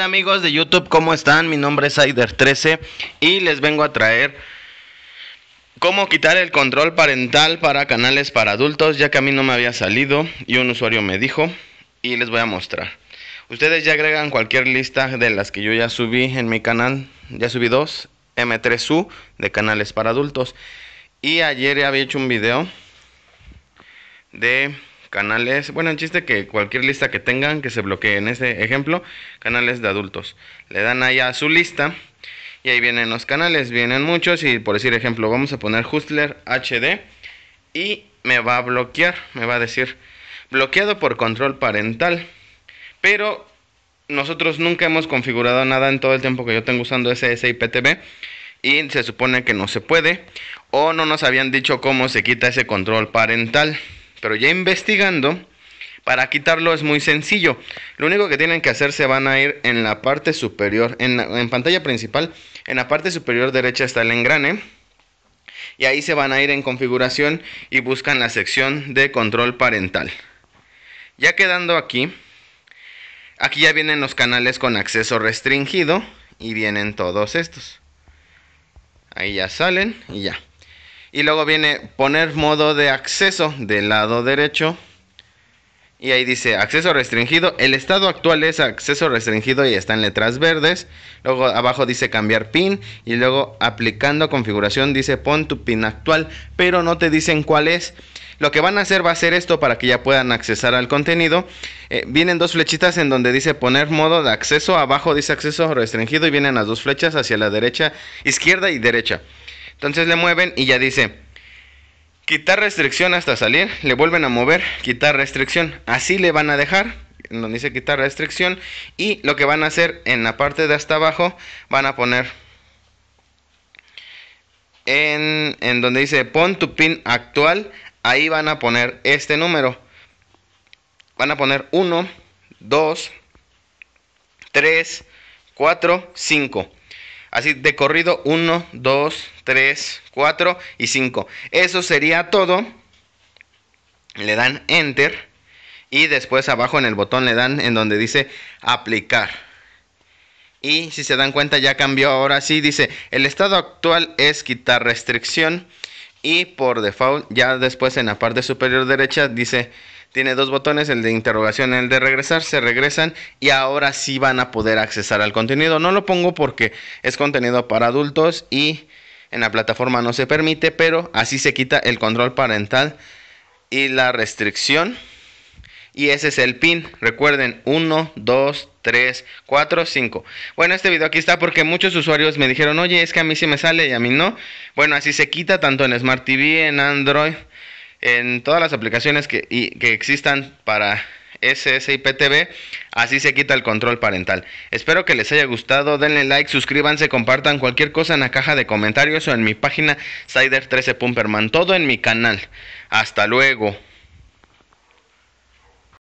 amigos de YouTube? ¿Cómo están? Mi nombre es Aider13 y les vengo a traer cómo quitar el control parental para canales para adultos, ya que a mí no me había salido y un usuario me dijo y les voy a mostrar. Ustedes ya agregan cualquier lista de las que yo ya subí en mi canal, ya subí dos, M3U de canales para adultos. Y ayer había hecho un video de canales, bueno, el chiste que cualquier lista que tengan que se bloquee, en este ejemplo, canales de adultos. Le dan ahí a su lista y ahí vienen los canales, vienen muchos y por decir ejemplo, vamos a poner Hustler HD y me va a bloquear, me va a decir bloqueado por control parental. Pero nosotros nunca hemos configurado nada en todo el tiempo que yo tengo usando SS PTV y se supone que no se puede o no nos habían dicho cómo se quita ese control parental. Pero ya investigando, para quitarlo es muy sencillo. Lo único que tienen que hacer se van a ir en la parte superior, en, en pantalla principal, en la parte superior derecha está el engrane. Y ahí se van a ir en configuración y buscan la sección de control parental. Ya quedando aquí, aquí ya vienen los canales con acceso restringido y vienen todos estos. Ahí ya salen y ya. Y luego viene poner modo de acceso del lado derecho. Y ahí dice acceso restringido. El estado actual es acceso restringido y está en letras verdes. Luego abajo dice cambiar pin. Y luego aplicando configuración dice pon tu pin actual. Pero no te dicen cuál es. Lo que van a hacer va a ser esto para que ya puedan accesar al contenido. Eh, vienen dos flechitas en donde dice poner modo de acceso. Abajo dice acceso restringido y vienen las dos flechas hacia la derecha, izquierda y derecha. Entonces le mueven y ya dice, quitar restricción hasta salir, le vuelven a mover, quitar restricción. Así le van a dejar, donde dice quitar restricción. Y lo que van a hacer en la parte de hasta abajo, van a poner en, en donde dice pon tu pin actual, ahí van a poner este número. Van a poner 1, 2, 3, 4, 5. Así de corrido, 1, 2, 3, 4 y 5. Eso sería todo. Le dan enter. Y después abajo en el botón le dan en donde dice aplicar. Y si se dan cuenta ya cambió ahora sí. Dice el estado actual es quitar restricción. Y por default ya después en la parte superior derecha dice tiene dos botones, el de interrogación y el de regresar. Se regresan y ahora sí van a poder accesar al contenido. No lo pongo porque es contenido para adultos y en la plataforma no se permite, pero así se quita el control parental y la restricción. Y ese es el pin. Recuerden, 1, 2, 3, 4, 5. Bueno, este video aquí está porque muchos usuarios me dijeron, oye, es que a mí sí me sale y a mí no. Bueno, así se quita tanto en Smart TV, en Android, en todas las aplicaciones que, que existan para SSIPTV, así se quita el control parental. Espero que les haya gustado, denle like, suscríbanse, compartan cualquier cosa en la caja de comentarios o en mi página Cider13Pumperman, todo en mi canal. Hasta luego.